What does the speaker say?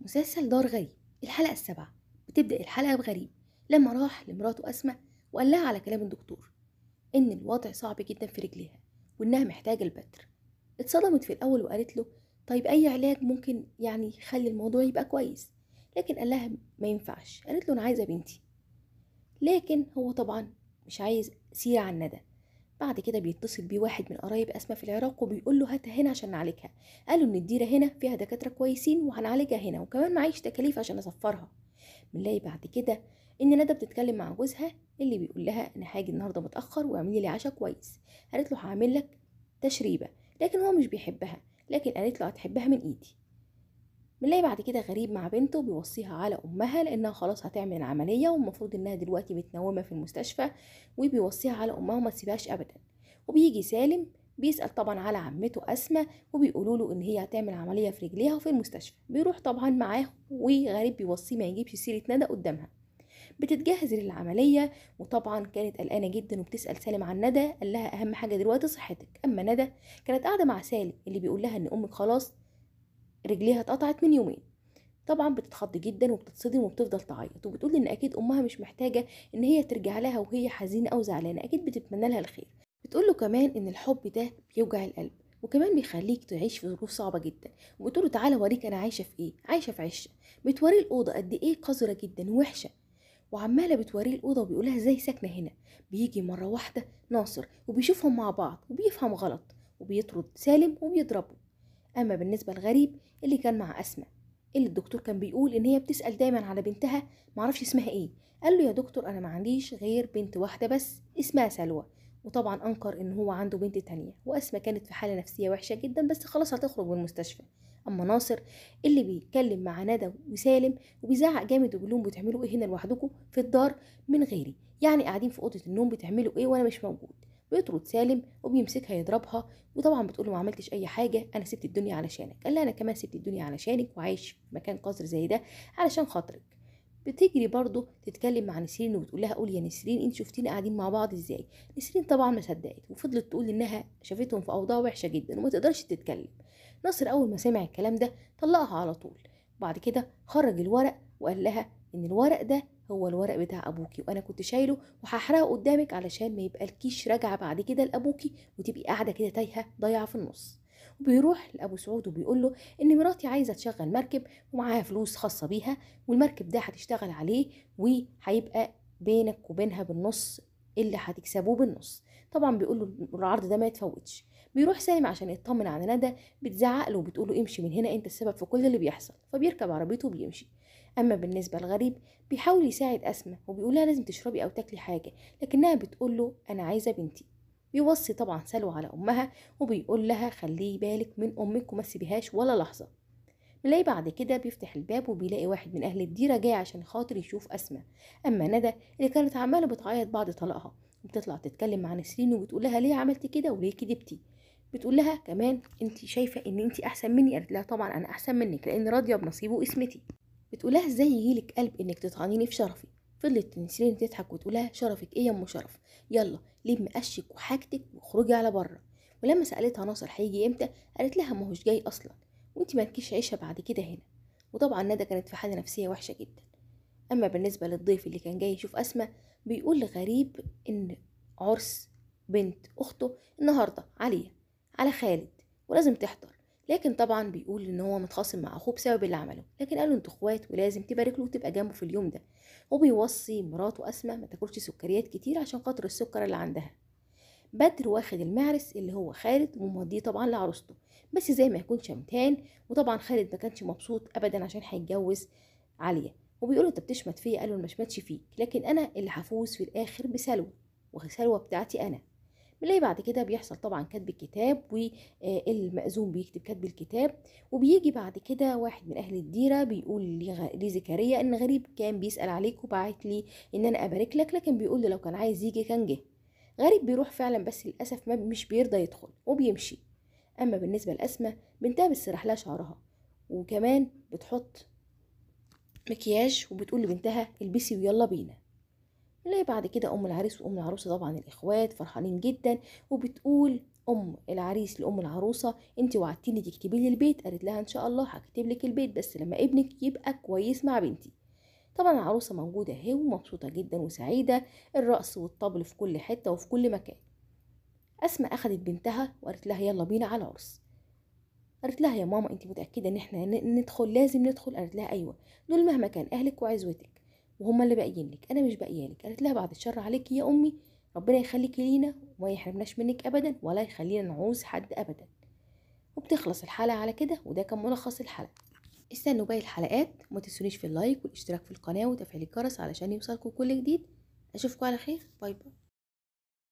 مسلسل دار غريب الحلقة السابعة بتبدأ الحلقة بغريب لما راح لمراته أسمى وقال لها على كلام الدكتور إن الوضع صعب جدا في رجليها وإنها محتاجة البتر اتصدمت في الأول وقالت له طيب أي علاج ممكن يعني يخلي الموضوع يبقى كويس لكن قال لها ما ينفعش قالت له أنا عايزة بنتي لكن هو طبعا مش عايز سيرة عن ندى بعد كده بيتصل بيه واحد من قرايب أسماء في العراق وبيقول له هاتها هنا عشان نعالجها قالوا إن الديرة هنا فيها دكاترة كويسين وهنعالجها هنا وكمان معيش تكاليف عشان أسفرها بنلاقي بعد كده إن ندى بتتكلم مع جوزها اللي بيقول لها أنا هاجي النهاردة متأخر واعملي لي عشاء كويس قالت له هعمل لك تشريبة لكن هو مش بيحبها لكن قالت له هتحبها من إيدي بنلاقي بعد كده غريب مع بنته بيوصيها على امها لانها خلاص هتعمل العمليه والمفروض انها دلوقتي متنومه في المستشفى وبيوصيها على امها وما تسيبهاش ابدا وبيجي سالم بيسأل طبعا على عمته أسماء وبيقولوا له إن هي هتعمل عملية في رجليها وفي المستشفى بيروح طبعا معاه وغريب بيوصيه ما يجيبش سيرة ندى قدامها بتتجهز للعملية وطبعا كانت قلقانة جدا وبتسأل سالم عن ندى قال لها أهم حاجة دلوقتي صحتك أما ندى كانت قاعدة مع سالم اللي بيقول لها إن أمك خلاص رجليها اتقطعت من يومين طبعا بتتخض جدا وبتتصدم وبتفضل تعيط وبتقول ان اكيد امها مش محتاجه ان هي ترجع لها وهي حزينه او زعلانه اكيد بتتمنى لها الخير بتقول له كمان ان الحب ده بيوجع القلب وكمان بيخليك تعيش في ظروف صعبه جدا وبتقول له تعالى اوريك انا عايشه في ايه عايشه في عشه بتوريه الاوضه قد ايه قذره جدا وحشه وعماله بتوريه الاوضه وبيقولها ازاي ساكنه هنا بيجي مره واحده ناصر وبيشوفهم مع بعض وبيفهم غلط وبيطرد سالم وبيضربه أما بالنسبة لغريب اللي كان مع أسماء اللي الدكتور كان بيقول إن هي بتسأل دايما على بنتها معرفش اسمها إيه قال له يا دكتور أنا ما عنديش غير بنت واحدة بس اسمها سلوى وطبعا أنكر إن هو عنده بنت تانية وأسماء كانت في حالة نفسية وحشة جدا بس خلاص هتخرج من المستشفى أما ناصر اللي بيتكلم مع ندى وسالم وبيزعق جامد وبيقول لهم بتعملوا إيه هنا لوحدكم في الدار من غيري يعني قاعدين في أوضة النوم بتعملوا إيه وأنا مش موجود بيطرد سالم وبيمسكها يضربها وطبعا بتقول له ما عملتش اي حاجه انا سبت الدنيا علشانك قال لها انا كمان سبت الدنيا علشانك وعايش في مكان قصر زي ده علشان خاطرك بتجري برضه تتكلم مع نسرين وبتقول لها قول يا نسرين انت شفتينا قاعدين مع بعض ازاي نسرين طبعا ما صدقت وفضلت تقول انها شافتهم في اوضاع وحشه جدا وما تقدرش تتكلم ناصر اول ما سمع الكلام ده طلقها على طول بعد كده خرج الورق وقال لها ان الورق ده هو الورق بتاع ابوكي وانا كنت شايله وهحرقه قدامك علشان ما يبقى الكيش بعد كده لابوكي وتبقي قاعده كده تايهه ضايعه في النص وبيروح لابو سعود وبيقول له ان مراتي عايزه تشغل مركب ومعاها فلوس خاصه بيها والمركب ده هتشتغل عليه وهيبقى بينك وبينها بالنص اللي هتكسبوه بالنص طبعا بيقول له العرض ده ما يتفوتش بيروح سالم عشان يطمن على ندى بتزعق له وبتقول له امشي من هنا انت السبب في كل اللي بيحصل فبيركب عربيته وبيمشي اما بالنسبه للغريب بيحاول يساعد اسماء وبيقولها لازم تشربي او تاكلي حاجه لكنها بتقول له انا عايزه بنتي بيوصي طبعا سلوى على امها وبيقول لها خلي بالك من امك وما تسيبيهاش ولا لحظه بيلاقي بعد كده بيفتح الباب وبيلاقي واحد من اهل الديره جاي عشان خاطر يشوف اسماء اما ندى اللي كانت عماله بتعيط بعد طلاقها وبتطلع تتكلم مع نسرين وبتقول لها ليه عملتي كده وليه كدبتي بتقول لها كمان انت شايفه ان انت احسن مني قالت لها طبعا انا احسن منك لان راضيه بنصيبه واسمتي بتقول لها ازاي يجيلك قلب انك تطعنيني في شرفي فضلت نسرين تضحك وتقول لها شرفك ايه يا ام شرف يلا ليه مقشك وحاجتك واخرجي على بره ولما سالتها ناصر هيجي امتى قالت لها ما هوش جاي اصلا وانت مالكيش عيشه بعد كده هنا وطبعا ندى كانت في حاله نفسيه وحشه جدا اما بالنسبه للضيف اللي كان جاي يشوف اسماء بيقول لغريب ان عرس بنت اخته النهارده عليه على خالد ولازم تحضر لكن طبعا بيقول ان هو متخاصم مع اخوه بسبب اللي عمله لكن قال له انتوا اخوات ولازم تبارك له وتبقى جنبه في اليوم ده وبيوصي مراته اسماء ما تاكلش سكريات كتير عشان خاطر السكر اللي عندها بدر واخد المعرس اللي هو خالد وموديه طبعا لعروسته بس زي ما يكون شمتان وطبعا خالد ما كانش مبسوط ابدا عشان هيتجوز عليا وبيقول له انت بتشمت فيا قال له انا ما فيك لكن انا اللي هفوز في الاخر بسلوى وسلوى بتاعتي انا بنلاقي بعد كده بيحصل طبعا كتب الكتاب والمأذون آه، بيكتب كتب الكتاب وبيجي بعد كده واحد من أهل الديرة بيقول لزكريا إن غريب كان بيسأل عليك وبعت لي إن أنا أبارك لك لكن بيقول لي لو كان عايز يجي كان جه غريب بيروح فعلا بس للأسف ما مش بيرضى يدخل وبيمشي أما بالنسبة لأسماء بنتها بتسرح لها شعرها وكمان بتحط مكياج وبتقول لبنتها البسي ويلا بينا نلاقي بعد كده ام العريس وام العروسه طبعا الاخوات فرحانين جدا وبتقول ام العريس لام العروسه انت وعدتيني تكتبي لي البيت قالت لها ان شاء الله هكتب لك البيت بس لما ابنك يبقى كويس مع بنتي طبعا العروسه موجوده اهي ومبسوطه جدا وسعيده الرقص والطبل في كل حته وفي كل مكان اسماء اخذت بنتها وقالت لها يلا بينا على العرس قالت لها يا ماما انت متاكده ان احنا ندخل لازم ندخل قالت لها ايوه دول مهما كان اهلك وعزوتك وهم اللي باقيين لك انا مش باقيه لك قالت لها بعد الشر عليك يا امي ربنا يخليكي لينا وما يحرمناش منك ابدا ولا يخلينا نعوز حد ابدا وبتخلص الحلقه على كده وده كان ملخص الحلقه استنوا باقي الحلقات وما تنسونيش في اللايك والاشتراك في القناه وتفعيل الجرس علشان يوصلكم كل جديد اشوفكم على خير باي باي